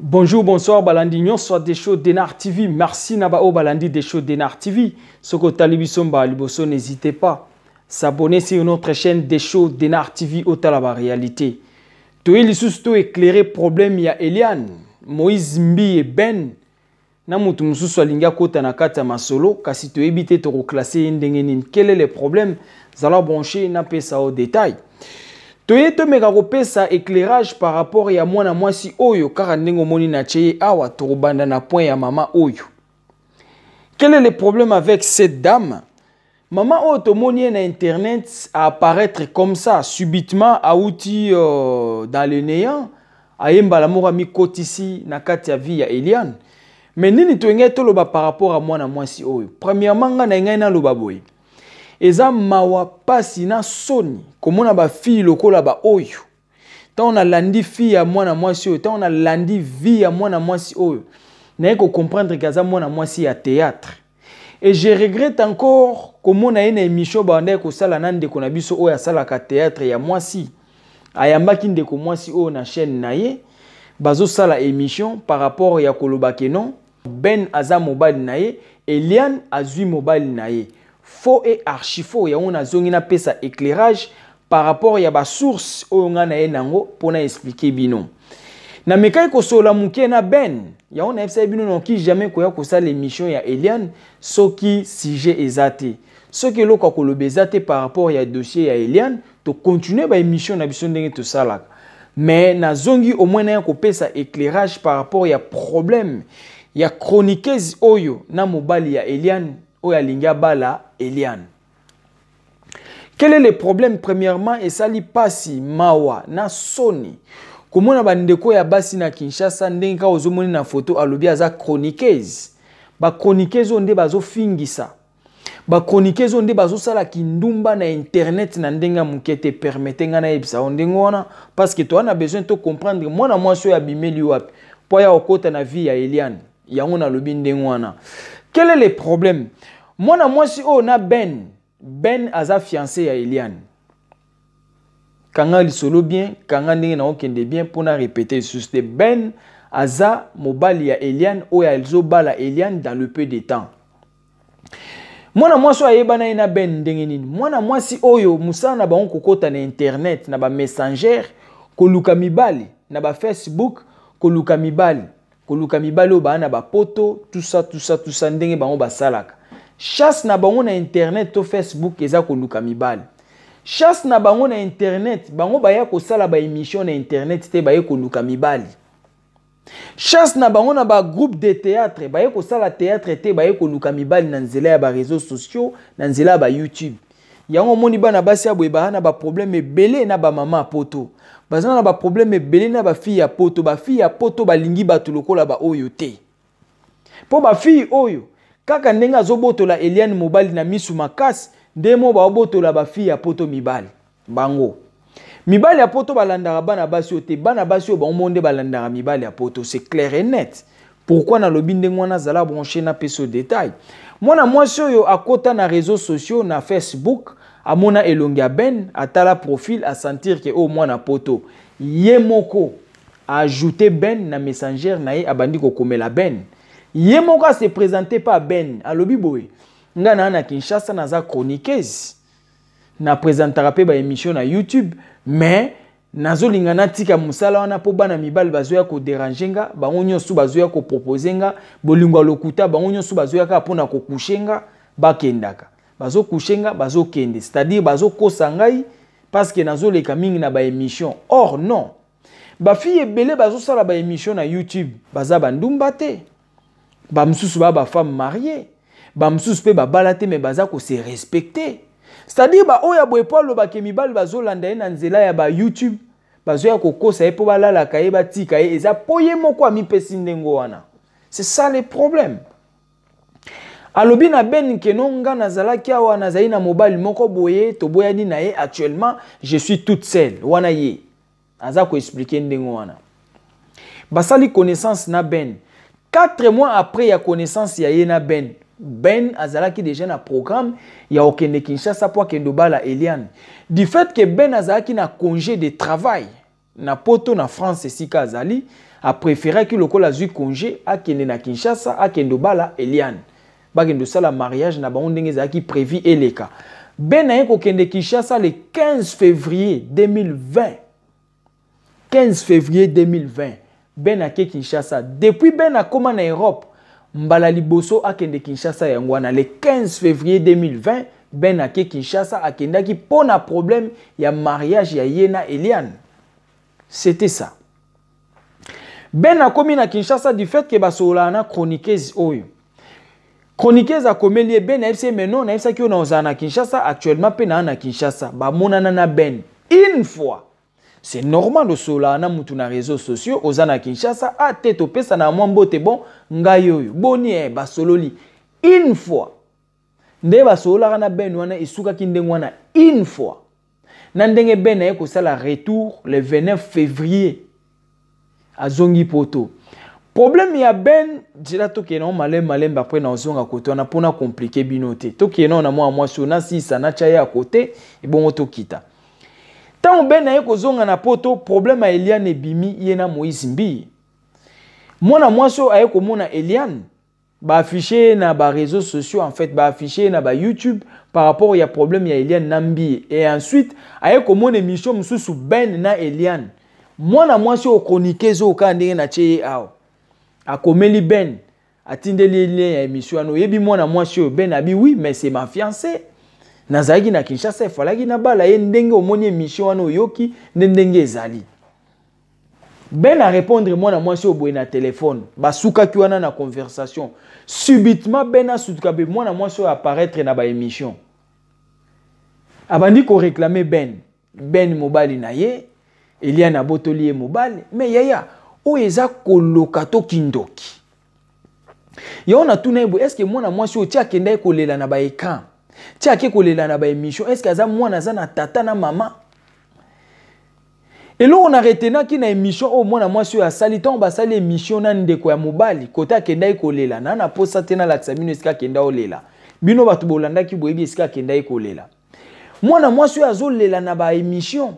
Bonjour, bonsoir, Balandi soit des shows Denar TV. Merci Nabao Balandi des shows Denar TV. Soko Talibisomba Aliboso, n'hésitez pas. S'abonner sur notre chaîne des shows Denar TV au Talaba Réalité. Toi, tout éclairé. problème ya Eliane, Moïse Mbi et Ben. Namutu Moussou Alinga Kota Nakata Masolo, kasi to ebite to reclasser Ndengenin. Quel est le problème? Zala brancher, n'a pas ça au détail. toye tomeka kopesa éclairage par rapport ya mwana mwasi oyo kaka ndenge omoni na tie ye awa tokobanda na point ya mama oyo quel est le problème avec cette dame mama oyo tomoni ye na internet apparaître comme ça subitement auti euh, dans le néant aye mbala moko amikotisi na kati ya vie ya eliane me nini toyengai toloba par rapport ya mwana mwasi oyo premièrement ngai na yengai naloba boye eza mawa mpasi na soni komona bafille lokola baoyo ntango nalandi fille ya mwana mwasi oyo ntango nalandi vie ya mwana mwasi oyo naye kocomprendre ke aza mwana mwasi ya théâtre e je regrette encore komona ye na émission bandaki kosala na ndeko na biso oyo asalaka théâtre ya mwasi ayambaki ndeko mwasi oyo na chaîne na ye bazosala émission par rapport ya koloba ke non ben aza mobali na ye eliane azwi mobali na ye faux e archifaux yango nazongi napesa éclairage par rapport ya basource oyo ngai na ye nango mpo na explike bino na mekai kosola moke na ben yango nayebisa ye bino naoki jamais koya kosala émission ya eliane soki sujet eza te soki eloko akoloba eza te par rapport ya dossier ya eliane tocontinue baémission na biso ndenge tosalaka me nazongi au moins naya kopesa éclairage par rapport ya problème ya chroniqueuse oyo na mobali ya eliane oyo alingi abala eliane quel est le problème premièrement esali mpasi mawa na soni komona bandeko ya basi na kinshasa ndenge kaka ozomoni na foto alobi aza chroniqueuse bachroniqueuse oyo nde bazofingisa bachroniqueuse oyo nde bazosala kindumba na internet na ndenge ya moke te permete ngai nayebisa yo ndenge wana parceke toa na besoin tocomprendre mwana mwasi oyo abimeli wapi mpo aya kokɔta na vie ya eliane yango nalobi ndenge wana quel est le problème mwana mwasi oyo na ben ben aza fiancé ya eliane kanga lisolo bien kanga ndenge naokende bien mpona répéter lisusu te ben aza mobali ya eliane oyo azobala eliane dans le peu de temps mwana mwasi oyo ayebana ye na ben ndenge nini mwana mwasi oyo mosala na bango kokɔta na internet na bamessengere koluka mibali na bafacebook koluka mibali koluka mibali oyo baa na bapoto tusa tusa tusa ndenge bango basalaka chasse na bango na internet to facebook eza koluka mibale chasse na bango na internet bango baya kosala baémission na internet te baye koluka mibali chasse na bango na bagroupe de théâtre baye kosala théâtre te baye koluka mibali na nzela ya bareseau sociaux na nzela ya bayoutube yango omoni bana basi ya boye baza na baproblème ebele na bamama ya poto baza na baproblème ebele na bafille ya poto bafille ya poto balingi bato lokola baoyo te mpo bafille oyo kaka ndenge azobotola eliane mobali na misu makasi nde mo baobotola bafiye ya poto mibali bango mibali ya poto balandaka bana basi oyo te bana basi oyo bango mo nde balandaka mibali ya poto c'est clair et net pourkui nalobi ndenge wana azala branche napesa o détail mwana mwasi oyo akɔta na réseau sociaux na facebook amona elongi ya ben atala profil asentir ke oyo mwana poto ye moko ajoute ben na messengere na ye abandi kokomela ben ye moko ase présente mpe aben alobi boye ngai naa na kinshasa naza chroniqueuse naprésentaka mpe baémission na youtube mais nazolinga natika mosala wana mpo bana mibali bazoya koderange nga bango nyonso bazoya kopropoze nga bolingo ya lokuta bango nyonso bazoya kaka mpona kokushe nga bakendaka bazokushe nga bazokende c'est-à-dire bazokosa ngai parceke nazoleka mingi na baémission or non bafille ebele bazosala baémission na youtube baza bandumba te bamosusu baa bafemme marie bamosusu mpe babala te me baza kose respecte c'est-à-dire baoyo boye mpo alobaka mibali bazolanda ye na nzela ya bayoutube bazoya kokosa ye mpo balalaka ye batika ye eza mpo ye moko amipesi ndenge wana c'est ça le problème alobi na beni keno nga nazalaki awa nazali na mobali moko boye toboyani na ye actuellement je suis toute seule wana ye aza koexplike ndenge wana basali connaissance na ben Quatre mois après, il a connaissance, il y a Yena Ben. Ben azalaki déjà na programme ya okene Kinshasa po akende la Eliane. Du fait que Ben azalaki na congé de travail na poto na France sika azali préféré lokola un congé à na Kinshasa à ndobala Eliane. bakende sala mariage na bango ndenge ezalaki prévu eleka. Ben aye de Kinshasa le 15 février 2020. 15 février 2020. ben ake kinshasa depuis ben akóma na europe mbala liboso akende kinshasa yango wana le 15 février 2020 ben ake kinshasa akendaki mpo na problème ya mariage ya ye na eliane c'était ça ben akómi na kinshasa du fait ke basololaa na chroniqueuse oyo chroniqueuse akomeli ye ben nayebisi ye meno nayebisaki oyo na ozala na kinshasa actuellement mpe naa na kinshasa bamonana na ben une fois c'est normal osola na mutu na réseaux sociaux oza na kinshasa ate topesana mwa mbote bon ngai oyo boni e basololi une fois nde basololaka na bene wana esukaki ndenge wana une fois na ndenge bene aye kosala retour le 29 février azongi poto problème ya ben nzela tokende ngo malembe malembe apres nazonga kote wana mpona komplike bino te tokende ngo na mwana mwasi oyo nasisa natya ye ya kote ebongo tokita ntango mbe na ye kozongana mpo to problème ya eliane ebimi ye na moïse mbi mwana mwasi oyo aye komona eliane baafishe ye na bareseau sociaux en fait baafishe ye na bayoutube par rapport ya problème ya eliane na mbi e ensuite aye komona émission mosusu ben na eliane mwana mwasi oyo konike ezokokaa ndenge na tie ye awa akomeli ben atindeli ye lien ya émission wana oyebi mwana mwasi oyo ben abi oui mais c'est ma fiancée nazalaki na kinshasa efalaki nabala ye ndenge omoni émission wana oyoki nde ndenge ezali ben a répondre mwana mwasi oyo boye na telefone basukaki wana na conversation subitement ben asutuka mpe mwana mwasi oyo apparaître na baémission abandi koréclame ben ben mobali na ye elia nabotoli ye mobali me yaya oyo eza koloka to kindoki yango natuna ye boye estce mwana mwasi oyo ti akenda ye kolela na baécran ti ake kolela na baémission estce aza mwana aza na tata na mama eloko na retenaki na émission oyo oh, mwana mwasi oyo asali ntango basali émission na ndeko ya mobali kote akendaki kolela na na posa te nalakisa bino esika akenda olela bino bato bolandaki boyebi esika akendaki kolela mwana mwasi oyo azolela na baémission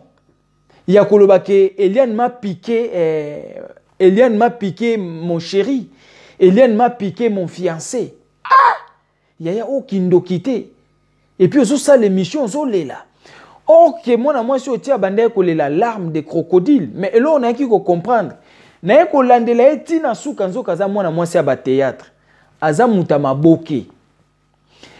ya koloba ke eliane mapike eh, eliane mapike mon chéri eliane mapike mon fiancé ah yaya okindoki te epuis ozosala émission ozolela or ke mwana mwasi otia bandaki kolela larme de crocodile mais eloko nayaki kocomprendre naye kolandela ye ntina suka nzoka aza mwana mwasi ya bateatre aza moto ya maboke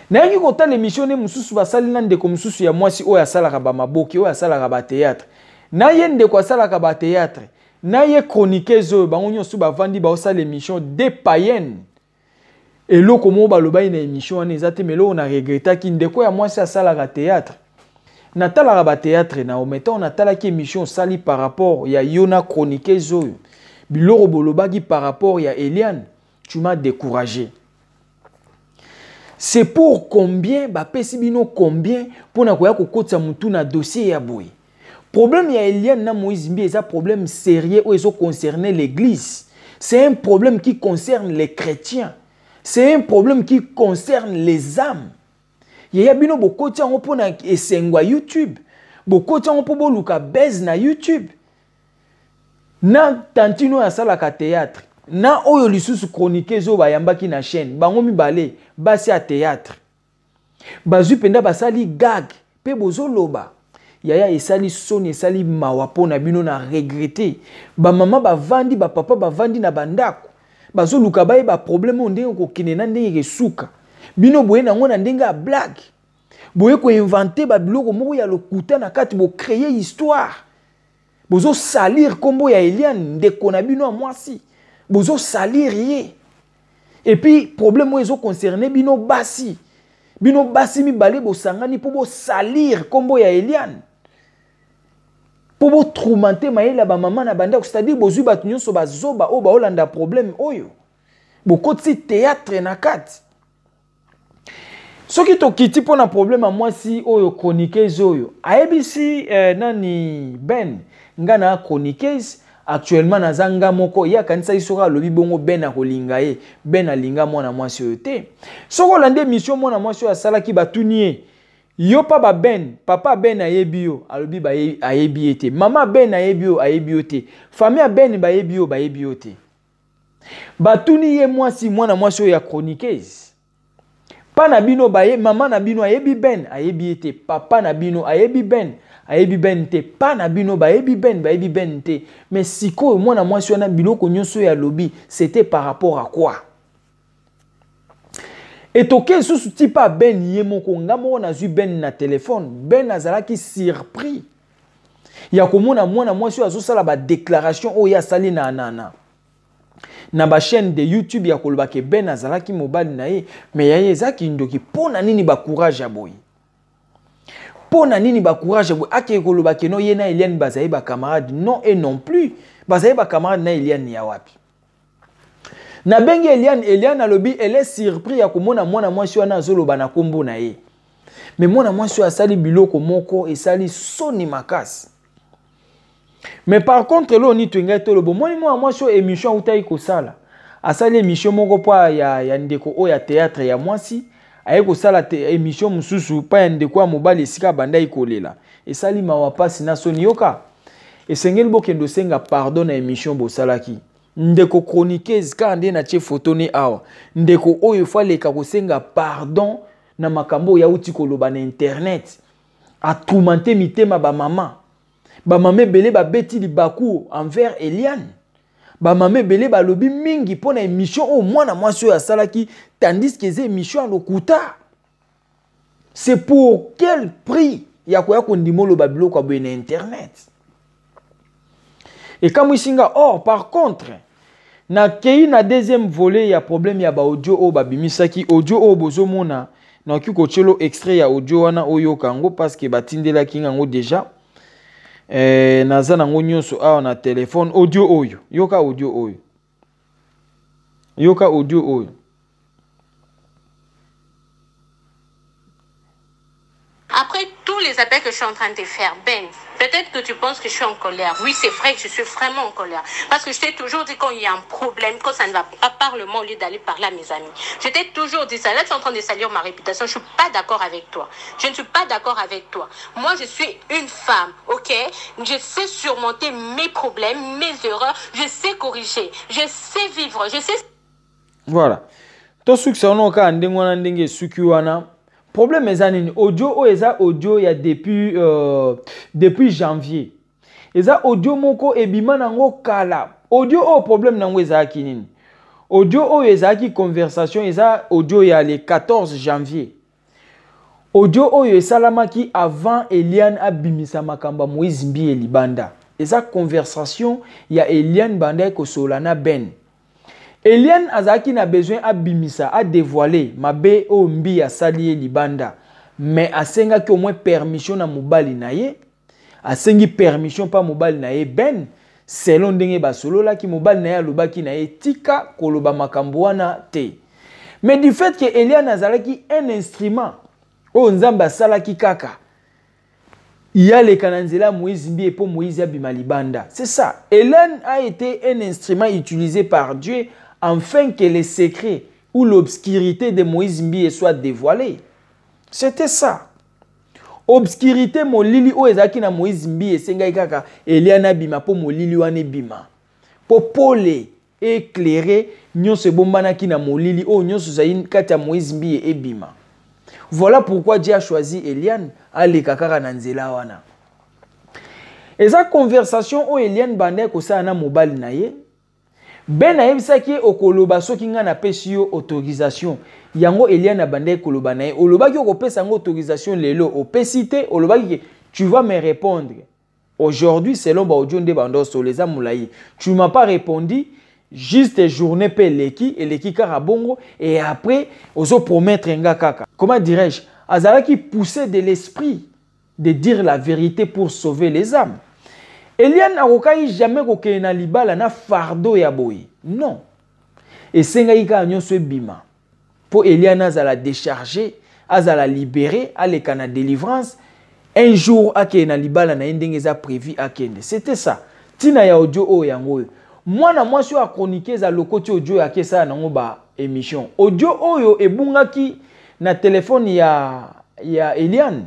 nayaki kotala émission nde mosusu basali na ndeko mosusu ya mwasi oyo asalaka bamaboke oyo asalaka bateatre na ye ndeko asalaka bateatre na ye chroniqueuse oyo bango nyonso bavandi baosala émission de payenne eloko moko balobaki na émission wana eza te me eloko na regretaki moins ya mwasi à théâtre natalaka théâtre na ometan natalaki émission sali par rapport ya yo na chroniqueuse oyo biloko bolobaki par rapport ya eliane tu m'as découragé c'est pour combien bapesi bino combien pour mpona koya kokotisa motu na dossier ya boye problème ya eliane na moïse mbi ça problème sérieux ont concerné l'église c'est un problème qui concerne les chrétiens c'est un problème qui concerne les âmes yeya bino bokoti yango mpo na esengo ya youtube bokoti yango mpo boluka bese na youtube na tantine oyo asalaka théâtre na oyo lisusu chroniqueuse oyo bayambaki na chaîne bango mibale basi ya théâtre bazwi mpenza basali gag mpe bozoloba yaya esali soni esali mawa mpo na bino na regrete bamama bavandi bapapa bavandi na bandako bazoluka bayeba problème oyo ndenge kokende na ndenge ekosuka bino boye nango na ndenge ya blague boye koinvente babiloko moko ya lokuta na kati bocreye histoire bozosalir nkombo ya eliane ndeko na bino ya mwasi bozosalir ye epuis problème oyo ezoconcerne bino basi bino basi mibale bosangani mpo bosalir nkombo ya eliane mpo botrumante mayele ya bamama na bandako c'est-à-dire bozwi bato nyonso bazoba oyo oh, baolanda problème oyo bokoti théâtre na kati soki tokiti mpo na problème ya mwasi oyo chroniqueuse oyo ayebisi eh, nani ben nga na chroniqueuse actuellement naza nga moko ye akanisaki soki alobi bongo ben akolinga ye ben alinga mwana mwasi oyo te soki olandi émission mwana mwasi oyo asalaki batuni ye yo mpa baben papa ben ayebi yo alobi ayebi ye te mama ben ayebi yo ayebi yo te fami ya ben bayebi yo bayebi yo te batuni ye mwasi mwana mwasi oyo ya chronikese mpa na bino baye, mama na bino ayebi ben ayebi ye te papa na bino ayebi ben ayebi ben te mpa na bino bayebi ben bayebi ben te me sikoyo mwana mwasi wana biloko nyonso oyo alobi c'était par rapport à quoi etoke lisusu ti mpe abeni ye moko nga moko nazwi beni na telefone beni azalaki surpris ya komona mwana mwasi oyo azosala badéclaration oyo asali na, na, na. na bachaîne de youtube ya koloba ke ben azalaki mobali na ye me ya ye ezalaki ndoki mpo na nini bacourage ya boye mpo na nini bacourage ya boye akeke koloba ke no ye na eliane bazali bacamarade non e non plus bazali bacamarade na eliane ya wapi nabengi eliane eliane alobi ele surpris ya komona mwana mwasi wana azoloba na nkombo na ye me mwana mwasi oyo asali biloko moko esali soni makasi me par contre elo oni twengai toloba omoni mwana mwasi oyo émission autaki kosala asali émission moko mpo ya, ya ndeko oyo ya théâtre ya mwasi aye kosala te émission mosusu mpa ya ndeko ya mobali esika abandai kolela esali mawa mpasi na soni yoka esengeli bokende osenga pardon na émission bosalaki ndeko chronikese kaka nde natie foto ne awa ndeko oyo efo aleka kosenga pardon na makambo oyo auti koloba na internet atrumante mitema bamama bamama ebele babeti libaku envers eliane bamama ebele balobi mingi mpo na émission oyo mwana mwasi oyo asalaki tandiske eza émission ya lokuta c'est pour quel prix ya koya kondima oloba biloko ya boye na internet ekamwisinga or par contre nakei na deuxième volet ya problème ya baaudio oyo babimisaki audio oyo bozomona nakoki kotielo extrait ya audio wana oyoka yango parceke batindelaki ngango deja e, eh, naza nango nyonso awa na telefone audio oyo yoka audio oyo yoka audio oyo Après les appels que je suis en train de faire, Ben, peut-être que tu penses que je suis en colère. Oui, c'est vrai que je suis vraiment en colère. Parce que je t'ai toujours dit quand il y a un problème, quand ça ne va pas, par le au lieu d'aller parler à mes amis. Je t'ai toujours dit ça. Là, tu es en train de salir ma réputation. Je ne suis pas d'accord avec toi. Je ne suis pas d'accord avec toi. Moi, je suis une femme, ok Je sais surmonter mes problèmes, mes erreurs. Je sais corriger. Je sais vivre. Je sais... Voilà. To ndenge problème eza nini audio oyo eza audio ya depuis, euh, depuis janvier eza audio moko ebima nango kala audio oyo problème nango ezalaki nini audio oyo ezalaki conversation eza audio ya le 14 janvier audio oyo esalamaki avant eliane abimisa makambo ya moïse mbi ye libanda eza conversation ya eliane banda ekosolola na ben eliane azalaki na besoin abimisa adévoile mabe oyo mbi asali ye libanda me asengaki omwi permission na mobali na ye asengi permission mpa mobali na ye ben selon ndenge basololaki mobali na ye alobaki na ye tika koloba makambo wana te me du fait ke eliane azalaki un instrument oyo nzambe asalaki kaka yaleka na nzela ya moïse mbi mpo moïse abima libanda c'est ça eliane a été un instrument utilisé par dieu afin que les secrets ou l'obscurité de Moïse Mbie soit dévoilée. C'était ça. Obscurité molili oyo ezalaki na Moïse Mbie esengaki kaka elia na bima mpo molili wana ebima mpo pole éclairé nyonso ebombanaki na molili oyo nyonso ezali kati ya Moïse Mbie ebima. Voilà pourquoi Dieu a choisi Eliane aleka kaka na nzela wana. Eza conversation oyo Eliane bandaki kosala na mobali na ye mpe nayebisaki ye okoloba soki ngai napesi yo autorisation yango elia na bandai koloba na ye olobaki okopesa yango autorisation lelo opesi te olobaki ke tu vas me répondre aujourd'hui selon baaudio nde bandosolo eza molai tu m'as pas répondi juste journée mpe eleki eleki kaka bongo et après ozopromettre nga kaka comment dirais-je azalaki poussé de l'esprit de dire la vérité pour sauver les âmes eliane akokai jamais kokende na libala na fardo ya boye non esengaki kaka nyonso ebima mpo eliane azala décharge azala libéré aleka na délivrance un jour akende na libala na ye ndenge eza prévu akende c'était ça ntina ya audio oyo yango oyo mwana mwasi oyo akronike eza lokoti audio oyo akesala nango baémission audio oyo ebungaki na telefone ya, ya eliane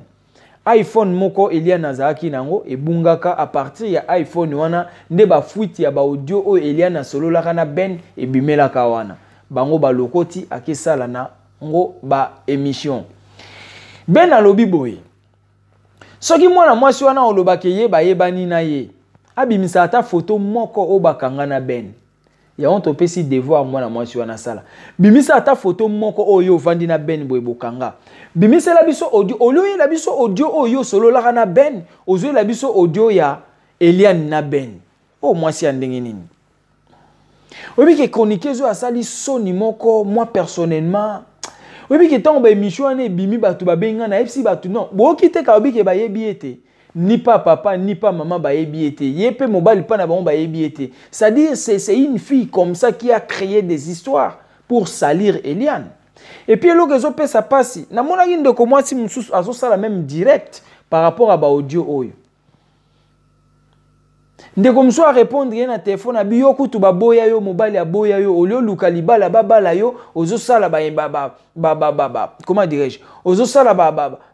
iphone moko elian azalaki nango ebungaka a partir ya iphone wana nde bafwiti ya baaudio oyo elian asololaka na ben ebimelaka wana bango balokoti akesala nango baémission ben alobi boye soki mwana mwasi wana olobaka ye bayebani na ye abimisa ata foto moko oyo bakanga na ben yango topesi devoir mwana mwasi wana asala bimisa ata foto moko oyo ovandi na ben boye bokanga bimisela biso audio olia oyela biso audio oyo osololaka na ben ozoyela biso audio ya eliane na ben oyo oh, mwasi ya ndenge nini oyebiki ekronike ezo asali soni moko moi personnellement oyebiki ntango baemission wana ebimi bato babenga na yebisi bato non boyoki te ka oyebiki bayebi ete ni pas papa, ni pas maman ba été. Yépe mobile pa na bayebi ba C'est-à-dire, c'est une fille comme ça qui a créé des histoires pour salir Eliane. Et puis, l'autre, ils sa ça passe. na mona ndeko de si azo ça la même direct par rapport à ba audio oyo. ndeko mosusu arépondre ye na telefone abi yo kutu baboya yo mobali aboya yo olioluka libala babala yo ozosala comment dirais-je ozosala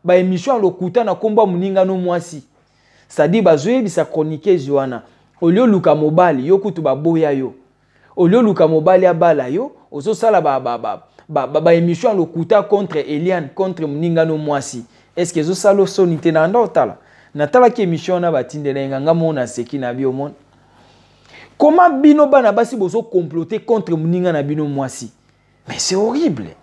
baémission ya lokuta na nkombo ya moningano mwasi cestadire bazoyebisa chroniqueuse wana olioluka mobali yo kutu baboya yo olioluka mobali abala yo ozosala baémission ya lokuta contre eliane contre moningano mwasi estce ezosala osoni te na yanda otala natalaki émission wana batindela ye nganga moko naseki na bino omona koma bino bana basi bozokomplote contre moninga na bino mwasi mais c'est horrible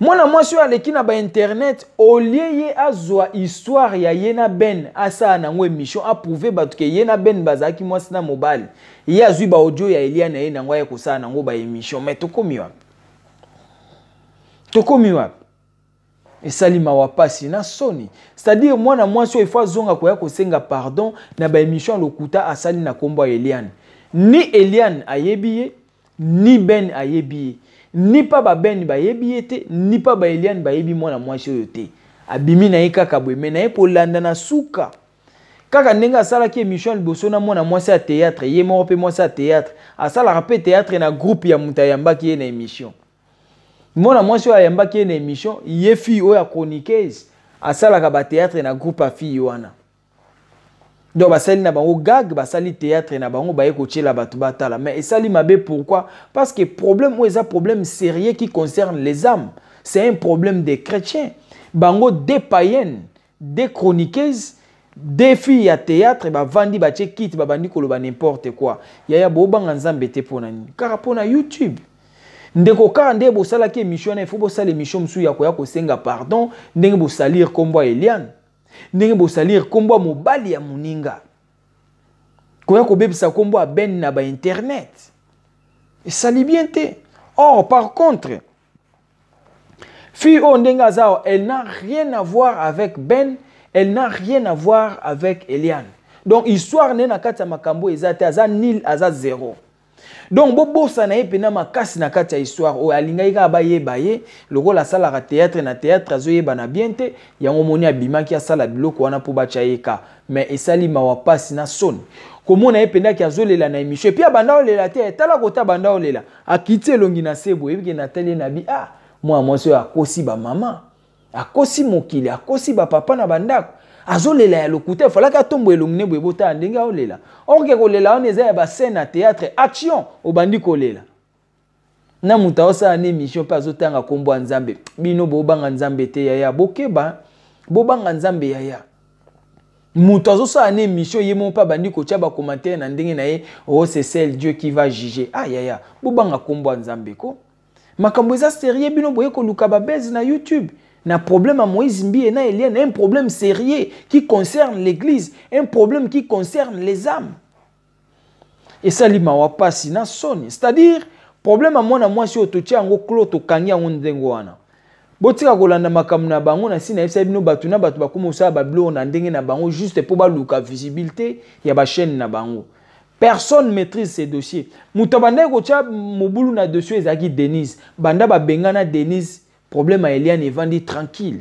mwana mwasi oyo aleki na bainternet olie ye azwa histoire ya ye na ben asala nango émission aprouve bato ke ye na ben bazalaki mwasi na mobali ye azwi baaudio ya elia na ye nango aye kosala nango baémission mais tokomi wapi tokomi wapi esalimaka mpasi na soni c'est-à-dire mwana mwasi oyo ifo azonga koya kosenga pardon na baémission ya lokuta asali na nkombo ya eliane ni eliane ayebi ye ni ben ayebi ye ni mpa babeni bayebi ye te ni mpa baeliane bayebi mwana mwasi oyo te abimi na ye kaka boye me na ye kolanda na suka kaka ndenge asalaki émission ya liboso na mwana mwasi ya théâtre ye moko mpe mwasi ya théâtre asalaka mpe théâtre na groupe ya moto ayambaki ye na émission mwana mwasi oyo ayambaki ye na émission ye fille oyo oh, achroniqueuse asalaka batheatre na groupe ya fille wana donc basali na bango gag basali théâtre na bango baye kotiela bato batala mais esali mabe pourquoi parce que problème oyo eza problème sérieux qui concerne les âmes c'est un problème des chrétiens bango de payennes de chroniqueuses de filles ya théâtre bavandi batie kiti babandi koloba n'importe quoi yaya bobanga nzambe te mpo na nini kaka mpo na youtube ndeko kaka nde bosalaki émission wana efo bosala émission mosusu ya koya kosenga pardon ndenge bosalir nkombo ya eliane ndenge bosalir nkombo ya mobali ya moninga koya kobebisa nkombo ya bene na bainternet esali bien te or par contre fille oyo ndenge aza awa elle n'a rien à voir avec ben elle n'a rien à voir avec eliane donc histoire nde na kati ya makambo eza te aza nil aza zero donc bobosana ye mpena makasi na kati ya histoire oyo alingaki kaka bayeba ye lokola asalaka théâtre na théâtre azoyeba na bien te yango moni abimaki asala biloko wana mpo batya ye ka mais esali mawa mpasi na soni komona ye mpendaki azolela na émission epuis abanda olela te etala kota abanda olela akiti elongi na se boye ebike natali ye na bi ah mwana mwasi oyo akosi bamama akosi mokili akosi bapapa na bandako azolela ya lokuta efalaki atombo elongi ne boye botala ndenge aolela orke kolela wana eza ya bascene ya théâtre action obandi kolela na moto aosala na émission mpe azotanga nkombo ya nzambe bino bobanga nzambe te yaya bokeba bobanga nzambe yaya moto azosala na émission ye moko mpe abandi kotya bacommentaire na ndenge na ye o oh, c'est celle dieu qui va juger ayaya ah, bobanga nkombo ya nzambe ko makambo eza serie bino boye koluka babese na youtube un problème à Moïse Mbi et Eliane, un problème sérieux qui concerne l'Église, un problème qui concerne les âmes. Et ça, lima pas si na C'est-à-dire, problème à moi na moi si ototia ango klo to kangi ango ndengo wana. Botika kolanda makamu na bango na sina efsa bino batu na batu ba na ndenge na bango juste pour ba luka visibilité ya ba chaîne na bango. Personne maîtrise ces dossiers. Mutabanda ko cha mobulu na dossier ezaki Denise. Banda ba bengana Denise problème Elian evandi tranquille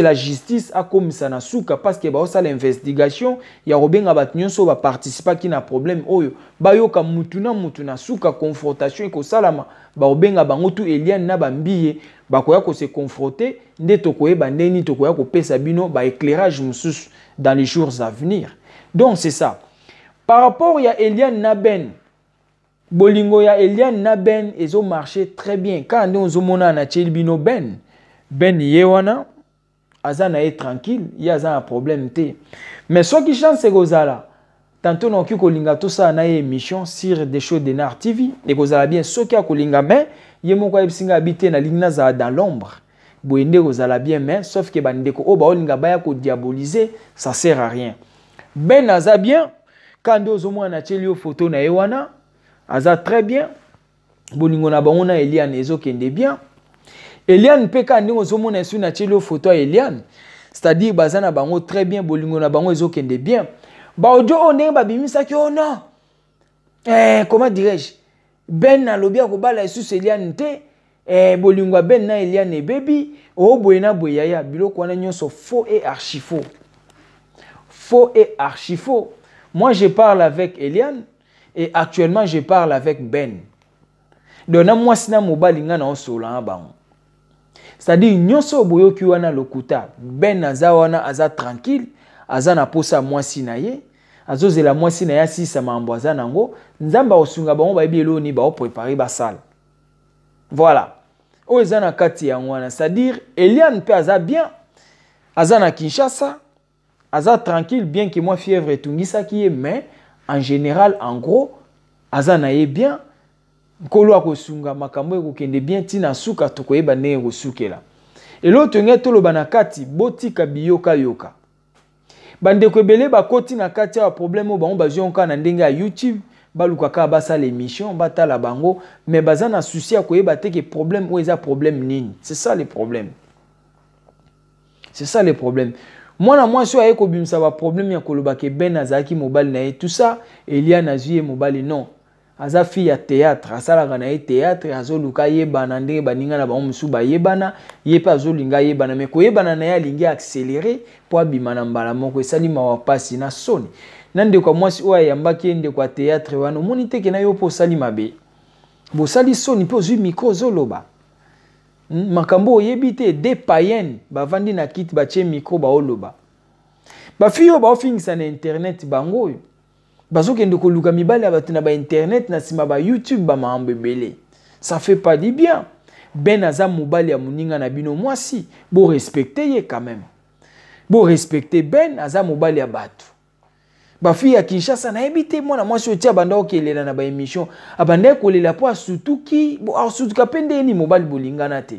la justice a akomisa na que ba baosala investigation ya kobenga va participer qui na problème oyo bah mutu mutuna mutuna na ko confrontation ba bakobenga bango tu eliane na bambiye bakoya se confronte nde ba ndeni tokoya kopesa bino nous sus dans les jours à venir donc c'est ça par rapport ya eliane na ben, bolingo ya eliane na ben ezomarche très bien kaka nde ozomonana na tieli bino ben ben ye wana aza na ye tranquille ye aza na problème te mais soki chance ekozala tantôt naoki kolinga tosala na ye émission sur des show de nar tv ekozala bien soki akolinga mais ye moko ayebisinga abi te nalingi nazala dans l'ombre boye nde ekozala bien mais sauf ke bandeko oyo oh, baolinga oh, baya kodiabolize ça sert à rien ben aza bien kaka nde ozomona na tieli yo photo na ye wana aza très bien bolingo na bango na eliane ezokende bien eliane mpe kaka ndenge ozomona esu natieli oyo foto ya eliane c'est-à-dire baza na bango très bien bolingo na bango ezokende bien baaudio oyo ndenge babimisaki o oh non eh, comment dirais-je ben alobi akobala lisusu eliane te eh, bolingo ya ben na eliane ebebi oyo oh, boye na boye yaya biloko wana nyonso faux et archifaux faux et archifaux moi je parle avec eliane Et actuellement, je parle avec Ben. Donc, moi, si c'est-à-dire nyonso boyoki wana lokuta ben aza wana aza tranquille aza na posa mwasi na ye azozela mwasi na ye asisa mambo aza nango nzambe akosunga bango bayebi eloni baoprepare basala voilà oyo eza na kati yango wana c'est-à-dire eliane mpe aza bien aza na kinshasa aza tranquille bien ke mwa fièvre etungisaki ye mais en général en gros aza na ye bien nkolo akosunga makambo ekokende bien ntina suka tokoyeba ndenge ekosukela lelo tenge toloba na kati botika biyokayoka bandeko ebele bakoti na kati awa problème oyo bango bazwi yango kaka na ndenge ya youtube baluka kaka basala émission batala bango me baza na susi ya koyeba teke problème oyo eza problème nini c'est ça le problème c'est ça le problème mwana mwasi oyo aye kobimisa baproblème ya kolobaka ebene azalaki mobali na ye tusa elia nazwi ye mobali non aza fille ya théâtre asalaka na ye théâtre azoluka yebana ndenge baninga na bango mosusu bayebana ye mpe azolinga ayebana me koyebana na ye alingi accéléré mpo abima na mbala moko esali mawa mpasi na soni na ndeko ya mwasi oyo ayambaki ye ndeko ya théâtre wana omoni teke na yo mpo osali mabe bosali soni mpe ozwi mikro ozoloba Hmm, makambo oyebi te de payene bavandi na kiti batie mikro baoloba bafi oyo baofingisa na internet bango oyo bazokende koluka mibale ya bato na bainternet na nsima bayoutube bamakambo ebele ça fait pas di bien ben aza mobali ya moninga na bino mwasi borespecte ye quand même borespecte ben aza mobali ya bato bafille ya kinshasa nayebi te mwana mwasi otie abanda okelela na baémission abandaki kolela mpo asutuki asutuka mpe nde yeni mobali bolingana te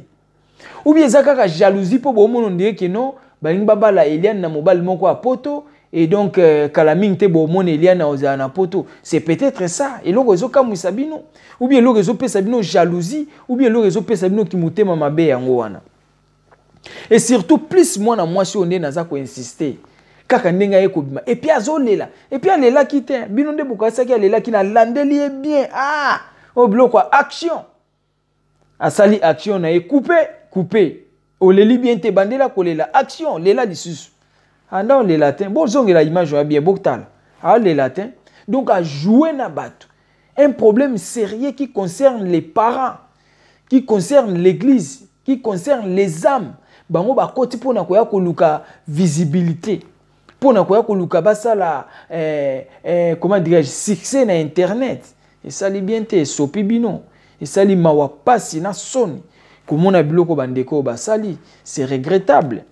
ubie eza kaka jalousie mpo bomona ndeke keno balingi babala eliane na mobali moko ya poto et donc euh, kala mingi te bomona eliane ozala na poto c'est peut-être ça eloko ezokamwisa bino ubie eloko ezopesa bino jalousie ubie eloko ezopesa bino kimotema mabe yango wana et surtout plus mwana mwasi oyo nde naza koinsister kaka ndenge ayekobima epui azolela epui alelaki à bino qui la alelaki landeli ye bien ah au bloc quoi action asali action na ye coupe coupe oleli bien te bandela lela. action lela le anda bon te la image wa bien botala aolela ah, tient, donc ajoue na bato un problème sérieux qui concerne les parents qui concerne l'église qui concerne les âmes bango bakoti ya koya koluka visibilité mpo na koya koluka basala eh, eh, comment dirais-je succès na internet esali bien te esopi bino esali mawa pasi na soni komona biloko bandeko oyo basali c'est regrettable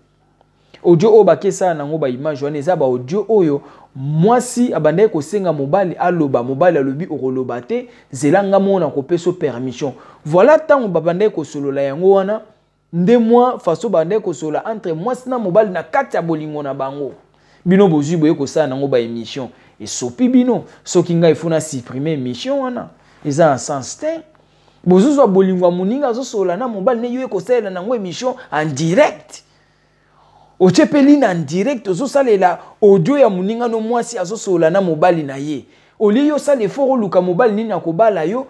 audio oyo bakesala nango baimage wana eza baaudio oyo mwasi abandaki kosenga mobali aloba mobali alobi okoloba te zela nga moko na kopesa o permission voilà ntango babandaki kosolola yango wana nde mwa faso bandaki kosolola entre mwasi na mobali na kati ya bolingo na bango bino bozwi boye kosala nango baémission esopi bino soki ngai efuna supprime émission wana eza na sens te bozozwa bolingo ya moninga azosolola na mobali ne yo ekosalela nango émission en direct otie mpe lina en direct ozosalela audio ya moninga no mwasi azosolola na mobali na ye olie yo osala effort oluka mobali nini akobala yo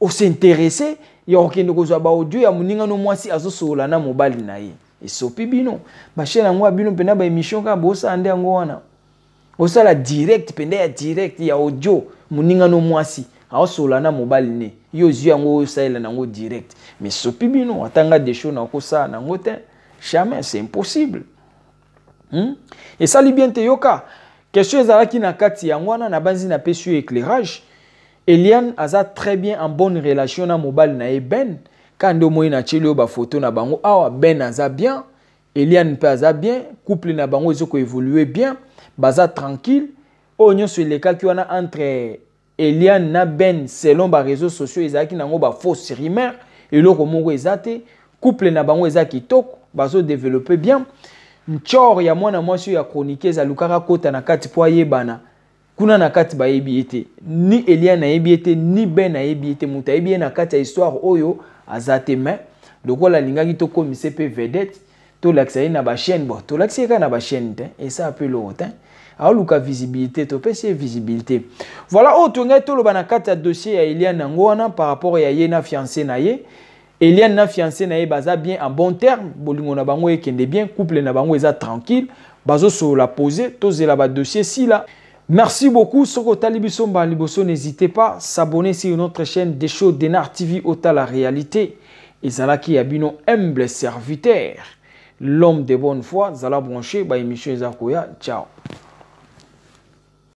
osinterese ya okende kozwa baaudio ya moninga no mwasi azosolola na mobali na ye esopi bino bashane yango ya bino mpenza baémission kaka bosala nde yango wana osala direct mpenza ya direct ya audio moningano mwasi aosola na mobali ne yo ozwi yango osalela nango direct mais sopi bino atanga desho na okosala nango te jamais c'est impossible hmm? esali bien te yoka question ezalaki na kati yango wana nabanzi napesi yo éclairage eliane aza très bien en bonne relation na mobali na ye ben kaka nde omoni na tieli oyo bafoto na bango awa ben aza bien eliane mpe aza bien couple na bango ezokoévolue bien baza tranquille oyo nyonso elekaki wana entre eliane na ben selon bareseau sociaux ezalaki nango bafausse rumeur eloko moko eza te couple na bango eza kitoko bazodeveloppe bien ntior ya mwana mwasi oyo ya kronike ezalukaka kota na kati mpo ayebana kuna na kati bayebi ye te ni elia nayebi ye te ni ben nayebi ye te moto ayebi ye na kati ya histoire oyo aza te mai lokola alingaki tokomisa mpe vedete tolakisa ye na bachaine bo tolakisi ye kaka na bachaine te esala mpe loko te aoluka visibilité topesi ye visibilité voilà oyo tongai toloba na kati ya dossier ya eliane yango wana par rapport ya ye na fiancé na ye eliane na fiancé na ye baza bien en bon terme bolingo na bango ekende bien couple na bango eza tranquille bazosolola pose tozela badossier sila Merci beaucoup. Soko n'hésitez pas à s'abonner sur notre chaîne des shows Denar TV Ota la réalité. Et Zalaki nos humble serviteur. L'homme de bonne foi, Zala branché, bah émission Ciao.